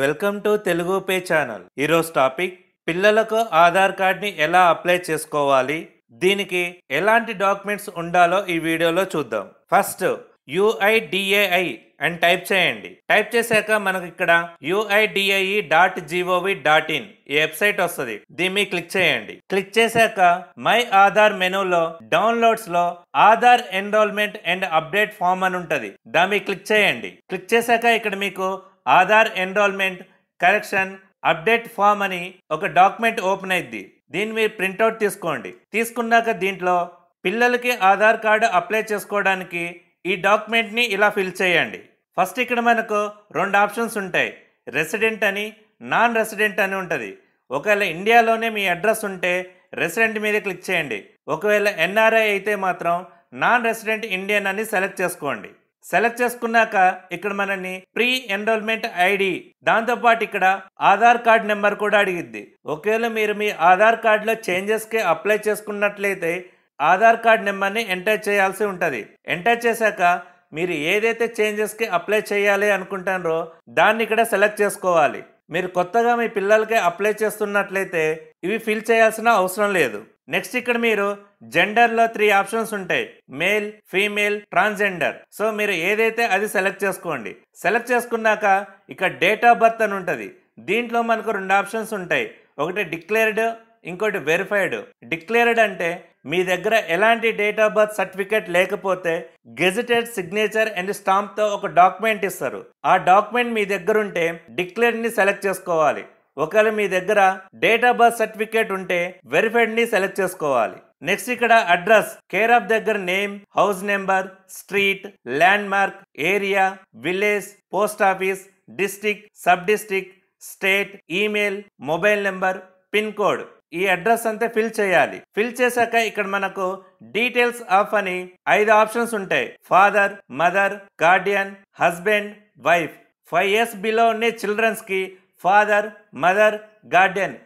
welcome to Telugu pay channel ఈరోజు topic పిల్లలకు ఆధార్ కార్డ్ని ఎలా అప్లై చేసుకోవాలి దీనికి ఎలాంటి డాక్యుమెంట్స్ ఉండాలో ఈ వీడియోలో చూద్దాం ఫస్ట్ యుఐడిఏఐ అని టైప్ చేయండి టైప్ చేశాక మనకి ఇక్కడ UIDAI dot gov dot in ఈ వెబ్సైట్ వస్తుంది దీన్ని క్లిక్ చేయండి క్లిక్ చేశాక మై ఆధార్ మెనూలో డౌన్లోడ్స్ లో Aadhaar enrolment and update form అని ఉంటది దాన్ని క్లిక్ చేయండి క్లిక్ చేశాక ఇక్కడ మీకు Aadhaar enrolment correction update form అని ఒక డాక్యుమెంట్ ఓపెన్ అయింది దీన్ని మీరు ప్రింట్అవుట్ తీసుకోండి తీసుకున్నాక దీంట్లో పిల్లలకి ఆధార్ కార్డు అప్లై చేసుకోవడానికి ఈ డాక్యుమెంట్ని ఇలా ఫిల్ చేయండి ఫస్ట్ ఇక్కడ మనకు రెండు ఆప్షన్స్ ఉంటాయి రెసిడెంట్ అని నాన్ రెసిడెంట్ అని ఉంటుంది ఒకవేళ ఇండియాలోనే మీ అడ్రస్ ఉంటే రెసిడెంట్ మీద క్లిక్ చేయండి ఒకవేళ ఎన్ఆర్ఐ అయితే మాత్రం నాన్ రెసిడెంట్ ఇండియన్ అని సెలెక్ట్ చేసుకోండి సెలెక్ట్ చేసుకున్నాక ఇక్కడ మనల్ని ప్రీ ఎన్రోల్మెంట్ ఐడి దాంతో పాటు ఇక్కడ ఆధార్ కార్డ్ నెంబర్ కూడా అడిగిద్ది ఒకవేళ మీరు మీ ఆధార్ కార్డులో చేంజెస్కి అప్లై చేసుకున్నట్లయితే ఆధార్ కార్డ్ నెంబర్ని ఎంటర్ చేయాల్సి ఉంటుంది ఎంటర్ చేశాక మీరు ఏదైతే చేంజెస్కి అప్లై చేయాలి అనుకుంటారో దాన్ని ఇక్కడ సెలెక్ట్ చేసుకోవాలి మీరు కొత్తగా మీ పిల్లలకి అప్లై చేస్తున్నట్లయితే ఇవి ఫిల్ చేయాల్సిన అవసరం లేదు నెక్స్ట్ ఇక్కడ మీరు జెండర్లో త్రీ ఆప్షన్స్ ఉంటాయి మేల్ ఫీమేల్ ట్రాన్స్జెండర్ సో మీరు ఏదైతే అది సెలెక్ట్ చేసుకోండి సెలెక్ట్ చేసుకున్నాక ఇక డేట్ ఆఫ్ బర్త్ అని ఉంటుంది దీంట్లో మనకు రెండు ఆప్షన్స్ ఉంటాయి ఒకటి డిక్లేర్డ్ ఇంకోటి వెరిఫైడ్ డిక్లేర్డ్ అంటే మీ దగ్గర ఎలాంటి డేట్ ఆఫ్ బర్త్ సర్టిఫికేట్ లేకపోతే గెజిటెడ్ సిగ్నేచర్ అండ్ స్టాంప్తో ఒక డాక్యుమెంట్ ఇస్తారు ఆ డాక్యుమెంట్ మీ దగ్గరుంటే డిక్లేర్ని సెలెక్ట్ చేసుకోవాలి ఒకవేళ మీ దగ్గర డేట్ ఆఫ్ బర్త్ సర్టిఫికేట్ ఉంటే వెరిఫైడ్ని సెలెక్ట్ చేసుకోవాలి నెక్స్ట్ ఇక్కడ అడ్రస్ కేర్ ఆఫ్ దగ్గర name house number street landmark area village post office district sub district state email mobile number pin code ఈ అడ్రస్ అంతా ఫిల్ చేయాలి ఫిల్ చేశాక ఇక్కడ మనకు డీటెయిల్స్ ఆఫ్ అని ఐదు ఆప్షన్స్ ఉంటాయి father mother guardian husband wife five years below ఉండే చిల్డ్రన్స్కి ఫాదర్ మదర్ గార్డెన్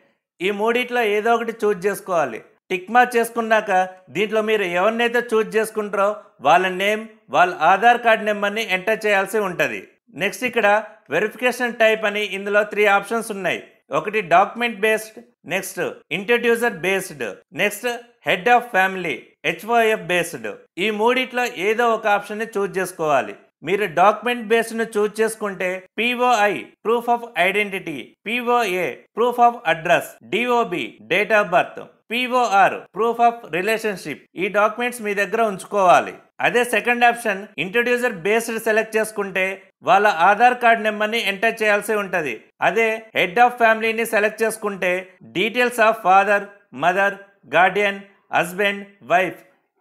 ఈ మూడిట్లో ఏదో ఒకటి చూజ్ చేసుకోవాలి టిక్ మార్క్ చేసుకున్నాక దీంట్లో మీరు ఎవరినైతే చూజ్ చేసుకుంటారో వాళ్ళ నేమ్ వాళ్ళ ఆధార్ కార్డ్ నెంబర్ని ఎంటర్ చేయాల్సి ఉంటుంది నెక్స్ట్ ఇక్కడ వెరిఫికేషన్ టైప్ అని ఇందులో త్రీ ఆప్షన్స్ ఉన్నాయి ఒకటి document based next introducer based next head of family HOF based ఈ మూడిట్లో ఏదో ఒక ఆప్షన్ని చూజ్ చేసుకోవాలి మీరు డాక్యుమెంట్ బేస్ను చూజ్ చేసుకుంటే POI proof of identity POA proof of address DOB date of birth POR proof of relationship ఈ డాక్యుమెంట్స్ మీ దగ్గర ఉంచుకోవాలి అదే second option introducer based select చేసుకుంటే వాళ్ళ ఆధార్ కార్డ్ నెంబర్ని ఎంటర్ చేయాల్సి ఉంటుంది అదే హెడ్ ఆఫ్ ఫ్యామిలీని సెలెక్ట్ చేసుకుంటే details of father mother guardian husband wife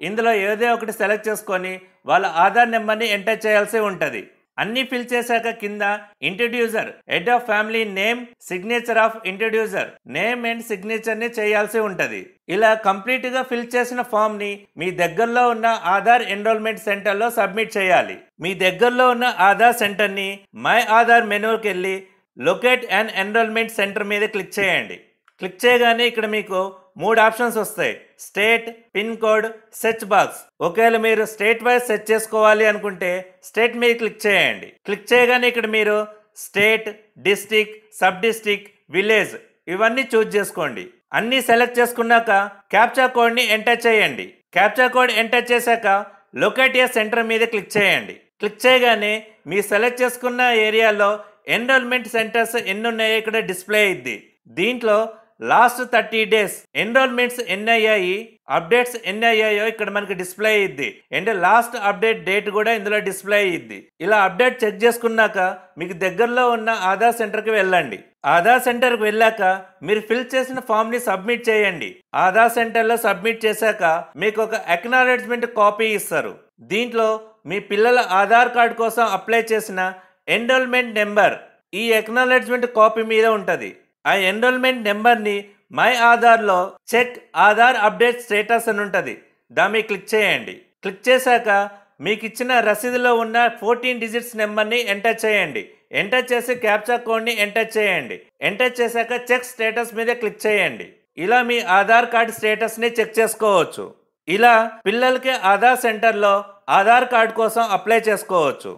ఇందులో ఏదో ఒకటి సెలెక్ట్ చేసుకొని వాళ్ళ ఆధార్ నెంబర్ని ఎంటర్ చేయాల్సి ఉంటుంది అన్ని ఫిల్ చేశాక కింద introducer head of family name signature of introducer name and సిగ్నేచర్ని చేయాల్సి ఉంటుంది ఇలా కంప్లీట్గా ఫిల్ చేసిన ఫామ్ని మీ దగ్గరలో ఉన్న ఆధార్ ఎన్రోల్మెంట్ సెంటర్లో సబ్మిట్ చేయాలి మీ దగ్గరలో ఉన్న ఆధార్ సెంటర్ని మై ఆధార్ మెనూకి వెళ్ళి లొకేట్ అండ్ ఎన్రోల్మెంట్ సెంటర్ మీద క్లిక్ చేయండి క్లిక్ చేయగానే ఇక్కడ మీకు మూడు ఆప్షన్స్ వస్తాయి state pin code search box ఒకవేళ మీరు స్టేట్ వైజ్ సెర్చ్ చేసుకోవాలి అనుకుంటే స్టేట్ మీద క్లిక్ చేయండి క్లిక్ చేయగానే ఇక్కడ మీరు state district sub district village ఇవన్నీ చూజ్ చేసుకోండి అన్నీ సెలెక్ట్ చేసుకున్నాక క్యాప్చా కోడ్ని ఎంటర్ చేయండి క్యాప్చా కోడ్ ఎంటర్ చేశాక లొకేట్ ఏ సెంటర్ మీద క్లిక్ చేయండి క్లిక్ చేయగానే మీ సెలెక్ట్ చేసుకున్న ఏరియాలో ఎన్రోల్మెంట్ సెంటర్స్ ఎన్ని ఉన్నాయో ఇక్కడ డిస్ప్లే అయింది దీంట్లో లాస్ట్ థర్టీ డేస్ ఎన్రోల్మెంట్స్ ఎన్ని అయ్యాయి అప్డేట్స్ ఎన్ని అయ్యాయో ఇక్కడ మనకి డిస్ప్లే అయ్యింది అంటే లాస్ట్ అప్డేట్ డేట్ కూడా ఇందులో డిస్ప్లే అయ్యింది ఇలా అప్డేట్ చెక్ చేసుకున్నాక మీకు దగ్గరలో ఉన్న ఆధార్ సెంటర్కి వెళ్ళండి ఆధార్ సెంటర్కి వెళ్ళాక మీరు ఫిల్ చేసిన ఫామ్ని సబ్మిట్ చేయండి ఆధార్ సెంటర్లో సబ్మిట్ చేశాక మీకు ఒక అక్నాలెడ్జ్మెంట్ కాపీ ఇస్తారు దీంట్లో మీ పిల్లల ఆధార్ కార్డు కోసం అప్లై చేసిన ఎన్రోల్మెంట్ నెంబర్ ఈ అక్నాలెడ్జ్మెంట్ కాపీ మీద ఉంటుంది ఆ ఎన్రోల్మెంట్ నెంబర్ని మై ఆధార్లో చెక్ ఆధార్ అప్డేట్ స్టేటస్ అని ఉంటుంది దాన్ని క్లిక్ చేయండి క్లిక్ చేశాక మీకు ఇచ్చిన రసీదులో ఉన్న ఫోర్టీన్ డిజిట్స్ నెంబర్ని ఎంటర్ చేయండి ఎంటర్ చేసి క్యాప్చర్ కోడ్ని ఎంటర్ చేయండి ఎంటర్ చేశాక చెక్ స్టేటస్ మీద క్లిక్ చేయండి ఇలా మీ ఆధార్ కార్డ్ స్టేటస్ని చెక్ చేసుకోవచ్చు ఇలా పిల్లలకి ఆధార్ సెంటర్లో ఆధార్ కార్డ్ కోసం అప్లై చేసుకోవచ్చు